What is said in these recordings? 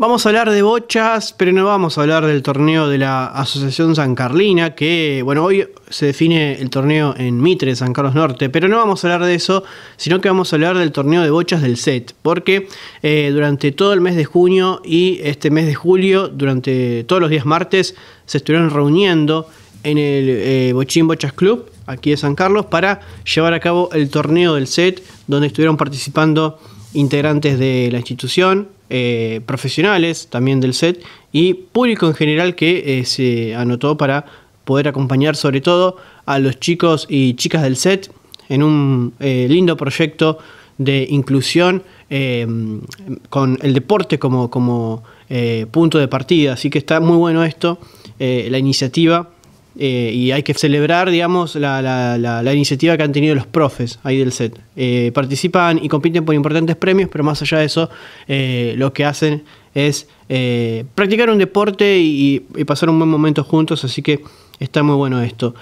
Vamos a hablar de bochas, pero no vamos a hablar del torneo de la Asociación San Carlina, que, bueno, hoy se define el torneo en Mitre, San Carlos Norte, pero no vamos a hablar de eso, sino que vamos a hablar del torneo de bochas del set, porque eh, durante todo el mes de junio y este mes de julio, durante todos los días martes, se estuvieron reuniendo en el eh, Bochín Bochas Club, aquí de San Carlos, para llevar a cabo el torneo del set, donde estuvieron participando integrantes de la institución, eh, profesionales también del set y público en general que eh, se anotó para poder acompañar sobre todo a los chicos y chicas del set en un eh, lindo proyecto de inclusión em, con el deporte como, como punto de partida. Así que está muy bueno esto, la iniciativa eh, y hay que celebrar, digamos, la, iniciativa que han tenido los profes ahí del set. Eh, participan y compiten por importantes premios, pero más allá de eso, eh, lo que hacen es practicar un deporte y, y, pasar un buen momento juntos, así que está muy bueno esto.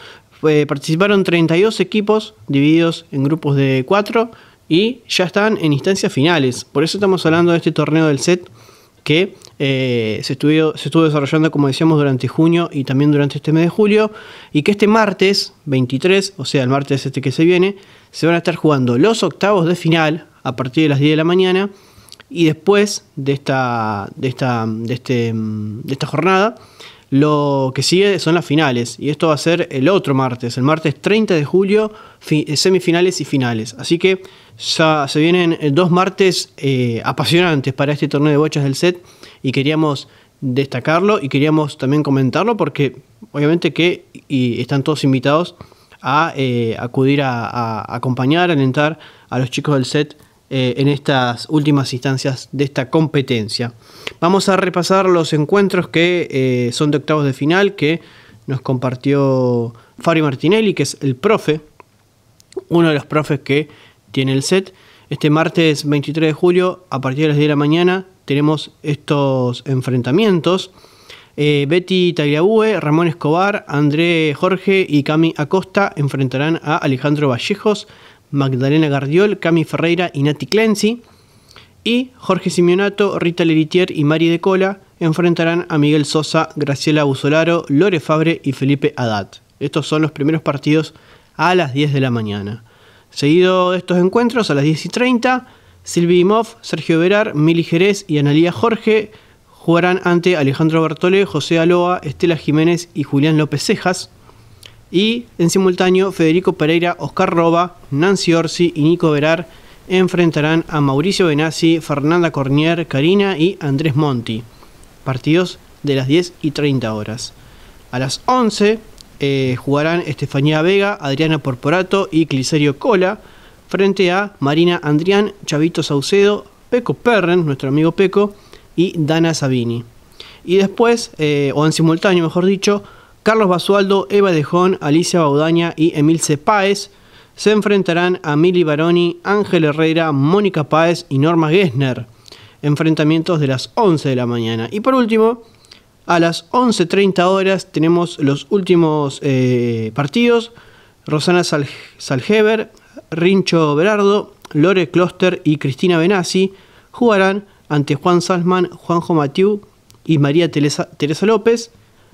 participaron 32 equipos divididos en grupos de 4 y ya están en instancias finales. Por eso estamos hablando de este torneo del set que eh, se, se estuvo desarrollando, como decíamos, durante junio y también durante este mes de julio, y que este martes 23, o sea, el martes este que se viene, se van a estar jugando los octavos de final a partir de las 10 de la mañana, y después de esta, de esta, de este, mm, de esta jornada lo que sigue son las finales, y esto va a ser el otro martes, el martes 30 de julio, eh, semifinales y finales. Así que ya se vienen eh, dos martes eh, apasionantes para este torneo de bochas del set, y queríamos destacarlo y queríamos también comentarlo porque obviamente que están todos invitados a acudir a, acompañar, alentar a los chicos del set eh, en estas últimas instancias de esta competencia. Vamos a repasar los encuentros que eh, son de octavos de final que nos compartió fari Martinelli, que es el profe, uno de los profes que tiene el set. Este martes 23 de julio, a partir de las 10 de la mañana, tenemos estos enfrentamientos. Eh, Betty Tagliabue, Ramón Escobar, André Jorge y Cami Acosta enfrentarán a Alejandro Vallejos, Magdalena Gardiol, Cami Ferreira y Nati Clancy. Y Jorge Simeonato, Rita Leritier y Mari de Cola enfrentarán a Miguel Sosa, Graciela Busolaro, Lore Fabre y Felipe Haddad. Estos son los primeros partidos a las 10 de la mañana. Seguido de estos encuentros, a las 10 y 30, Silvi Imov, Sergio Verar, Mili Jerez y Analía Jorge jugarán ante Alejandro Bertole, José Aloa, Estela Jiménez y Julián López Cejas y en simultáneo Federico Pereira, Oscar Roba, Nancy Orsi y Nico Verar enfrentarán a Mauricio Benassi, Fernanda Cornier, Karina y Andrés Monti. Partidos de las 10 y 30 horas. A las 11 eh, jugarán Estefanía Vega, Adriana Porporato y Cliserio Cola frente a Marina Andrián, Chavito Saucedo, Peco Perren, nuestro amigo Peco, y Dana Sabini. Y después, eh, o en simultáneo mejor dicho, Carlos Basualdo, Eva Dejón, Alicia Baudaña y Emilce Páez se enfrentarán a Mili Baroni, Ángel Herrera, Mónica Páez y Norma Gessner. Enfrentamientos de las 11 de la mañana. Y por último, a las 11.30 horas tenemos los últimos eh, partidos. Rosana Sal Rincho Berardo, Lore Kloster y Cristina Benassi jugarán ante Juan Salman, Juanjo Matiu y María Teresa López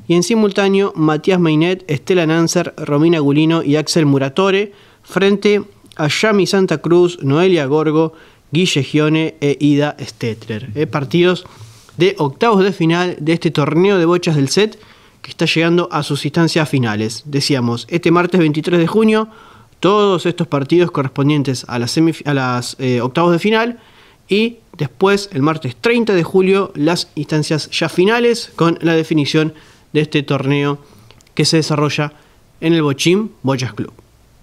y en simultáneo Matías Mainet, Estela Nanser, Romina Gulino y Axel Muratore frente a Yami Santa Cruz, Noelia Gorgo, Guille Gione e Ida Stetler. Eh, partidos de octavos de final de este torneo de bochas del set que está llegando a sus instancias finales. Decíamos, este martes 23 de junio, todos estos partidos correspondientes a las, eh, octavos de final y después el martes 30 de julio las instancias ya finales con la definición de este torneo que se desarrolla en el Bochim Boyas Club.